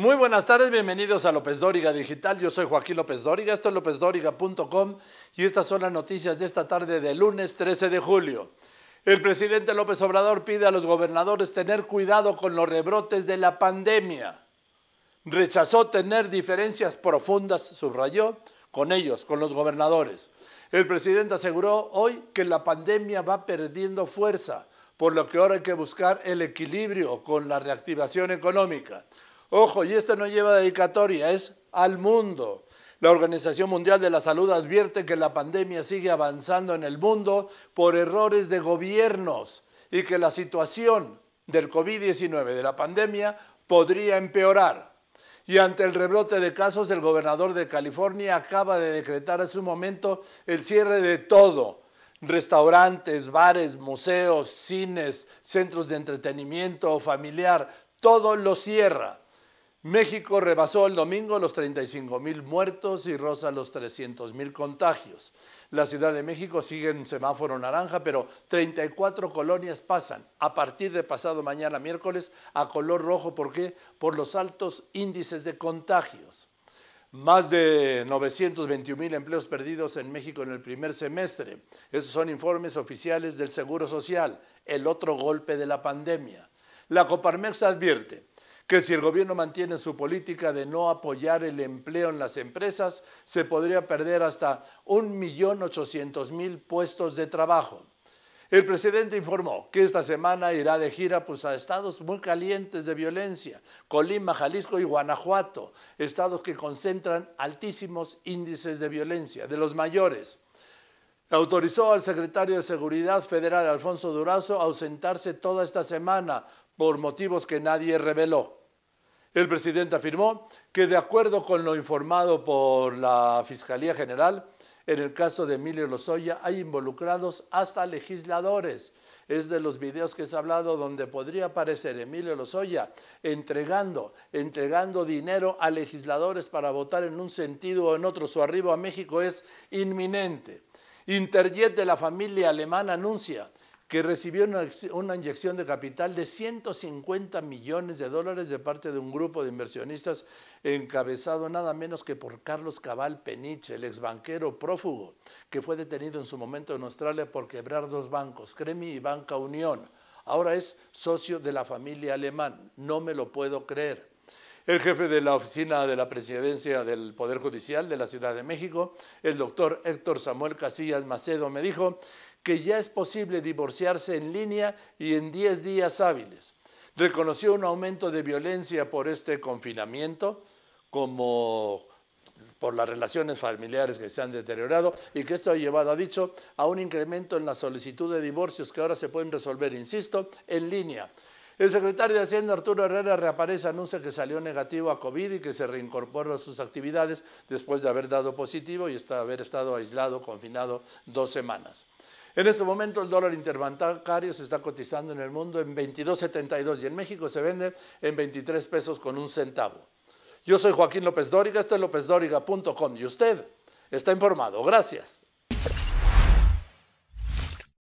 Muy buenas tardes, bienvenidos a López Dóriga Digital. Yo soy Joaquín López Dóriga, esto es lópezdóriga.com y estas son las noticias de esta tarde de lunes 13 de julio. El presidente López Obrador pide a los gobernadores tener cuidado con los rebrotes de la pandemia. Rechazó tener diferencias profundas, subrayó, con ellos, con los gobernadores. El presidente aseguró hoy que la pandemia va perdiendo fuerza, por lo que ahora hay que buscar el equilibrio con la reactivación económica. Ojo, y esto no lleva dedicatoria, es al mundo. La Organización Mundial de la Salud advierte que la pandemia sigue avanzando en el mundo por errores de gobiernos y que la situación del COVID-19, de la pandemia, podría empeorar. Y ante el rebrote de casos, el gobernador de California acaba de decretar hace un momento el cierre de todo. Restaurantes, bares, museos, cines, centros de entretenimiento familiar, todo lo cierra. México rebasó el domingo los 35 mil muertos y rosa los 300 mil contagios. La Ciudad de México sigue en semáforo naranja, pero 34 colonias pasan a partir de pasado mañana miércoles a color rojo. ¿Por qué? Por los altos índices de contagios. Más de 921 mil empleos perdidos en México en el primer semestre. Esos son informes oficiales del Seguro Social, el otro golpe de la pandemia. La Coparmex advierte que si el gobierno mantiene su política de no apoyar el empleo en las empresas, se podría perder hasta 1.800.000 puestos de trabajo. El presidente informó que esta semana irá de gira pues, a estados muy calientes de violencia, Colima, Jalisco y Guanajuato, estados que concentran altísimos índices de violencia, de los mayores. Autorizó al secretario de Seguridad Federal, Alfonso Durazo, ausentarse toda esta semana por motivos que nadie reveló. El presidente afirmó que, de acuerdo con lo informado por la Fiscalía General, en el caso de Emilio Lozoya hay involucrados hasta legisladores. Es de los videos que se ha hablado donde podría aparecer Emilio Lozoya entregando, entregando dinero a legisladores para votar en un sentido o en otro. Su arribo a México es inminente. Interjet de la familia alemana anuncia que recibió una, inyección de capital de 150 millones de dólares de parte de un grupo de inversionistas encabezado nada menos que por Carlos Cabal Peniche, el exbanquero prófugo, que fue detenido en su momento en Australia por quebrar dos bancos, Cremi y Banca Unión. Ahora es socio de la familia alemán. No me lo puedo creer. El jefe de la oficina de la presidencia del Poder Judicial de la Ciudad de México, el doctor Héctor Samuel Casillas Macedo, me dijo que ya es posible divorciarse en línea y en 10 días hábiles. Reconoció un aumento de violencia por este confinamiento, como por las relaciones familiares que se han deteriorado y que esto ha llevado, ha dicho, a un incremento en la solicitud de divorcios que ahora se pueden resolver, insisto, en línea. El secretario de Hacienda, Arturo Herrera, reaparece, anuncia que salió negativo a COVID y que se reincorporó a sus actividades después de haber dado positivo y haber estado aislado, confinado dos semanas. En este momento el dólar interbancario se está cotizando en el mundo en 22.72 y en México se vende en 23 pesos con un centavo. Yo soy Joaquín López Dóriga, esto es lópezdóriga.com y usted está informado. Gracias.